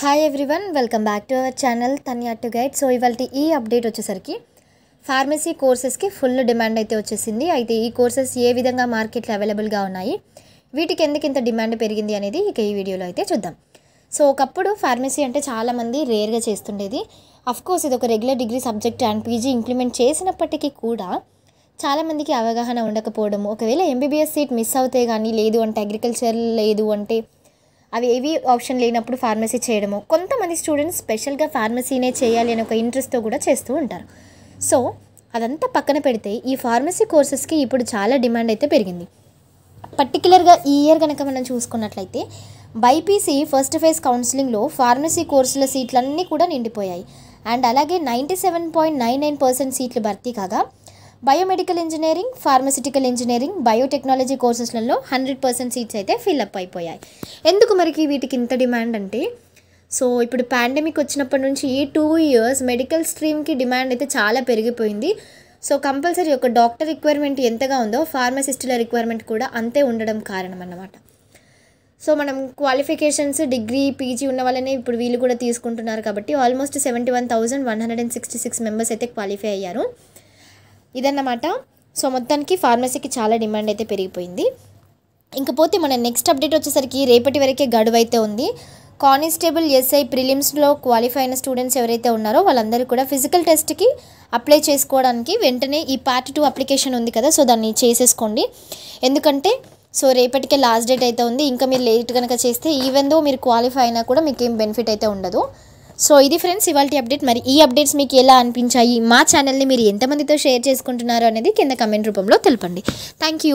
hi everyone welcome back to our channel Tanya to guide so ఇవాళ ఈ update వచ్చేసరికి pharmacy కోర్సెస్కి full demand అయితే వచ్చేసింది అయితే ఈ కోర్సెస్ ఏ విధంగా మార్కెట్లో అవైలబుల్గా ఉన్నాయి వీటికి ఎందుకు ఇంత డిమాండ్ పెరిగింది అనేది ఇక ఈ వీడియోలో అయితే చూద్దాం సో ఒకప్పుడు ఫార్మసీ అంటే చాలామంది రేర్గా చేస్తుండేది కోర్స్ ఇది ఒక regular degree subject and PG implement చేసినప్పటికీ కూడా చాలామందికి అవగాహన ఉండకపోవడం ఒకవేళ ఎంబీబీఎస్ సీట్ మిస్ అవుతే కానీ లేదు అంటే అగ్రికల్చర్ లేదు అంటే అవి ఏవి ఆప్షన్ లేనప్పుడు ఫార్మసీ చేయడము కొంతమంది స్టూడెంట్స్ స్పెషల్గా ఫార్మసీనే చేయాలి అనే ఒక ఇంట్రెస్ట్తో కూడా చేస్తూ ఉంటారు సో అదంతా పక్కన పెడితే ఈ ఫార్మసీ కోర్సెస్కి ఇప్పుడు చాలా డిమాండ్ అయితే పెరిగింది పర్టికులర్గా ఈ ఇయర్ కనుక మనం చూసుకున్నట్లయితే బైపీసీ ఫస్ట్ ఫేజ్ కౌన్సిలింగ్లో ఫార్మసీ కోర్సుల సీట్లన్నీ కూడా నిండిపోయాయి అండ్ అలాగే ninety seven point nine nine percent సీట్లు భర్తీ కాగా biomedical engineering pharmaceutical engineering biotechnology కోర్సెస్లలో హండ్రెడ్ పర్సెంట్ సీట్స్ అయితే ఫిల్అప్ అయిపోయాయి ఎందుకు మరికి వీటికి ఇంత డిమాండ్ అంటే సో ఇప్పుడు పాండమిక్ వచ్చినప్పటి నుంచి ఈ టూ ఇయర్స్ మెడికల్ స్ట్రీమ్కి డిమాండ్ అయితే చాలా పెరిగిపోయింది సో కంపల్సరీ ఒక డాక్టర్ రిక్వైర్మెంట్ ఎంతగా ఉందో ఫార్మసిస్టుల రిక్వైర్మెంట్ కూడా అంతే ఉండడం కారణం అన్నమాట సో మనం క్వాలిఫికేషన్స్ డిగ్రీ పీజీ ఉన్న వాళ్ళనే ఇప్పుడు వీళ్ళు కూడా తీసుకుంటున్నారు కాబట్టి almost seventy one thousand one hundred and sixty six members అయితే క్వాలిఫై అయ్యారు ఇదన్నమాట సో మొత్తానికి ఫార్మసీకి చాలా డిమాండ్ అయితే పెరిగిపోయింది ఇంకపోతే మన నెక్స్ట్ అప్డేట్ వచ్చేసరికి రేపటి వరకే గడువు అయితే ఉంది కానిస్టేబుల్ ఎస్ఐ ప్రిలిమ్స్లో క్వాలిఫై అయిన స్టూడెంట్స్ ఎవరైతే ఉన్నారో వాళ్ళందరూ కూడా ఫిజికల్ టెస్ట్కి అప్లై చేసుకోవడానికి వెంటనే ఈ పార్ట్ టూ అప్లికేషన్ ఉంది కదా సో దాన్ని చేసేసుకోండి ఎందుకంటే సో రేపటికే లాస్ట్ డేట్ అయితే ఉంది ఇంకా మీరు లేట్ కనుక చేస్తే ఈవెన్ దో మీరు క్వాలిఫై అయినా కూడా మీకు ఏం బెనిఫిట్ అయితే ఉండదు సో ఇది ఫ్రెండ్స్ ఇవాళ అప్డేట్ మరి ఈ అప్డేట్స్ మీకు ఎలా అనిపించాయి మా ఛానల్ని మీరు ఎంతమందితో షేర్ చేసుకుంటున్నారు అనేది కింద కమెంట్ రూపంలో తెలపండి థ్యాంక్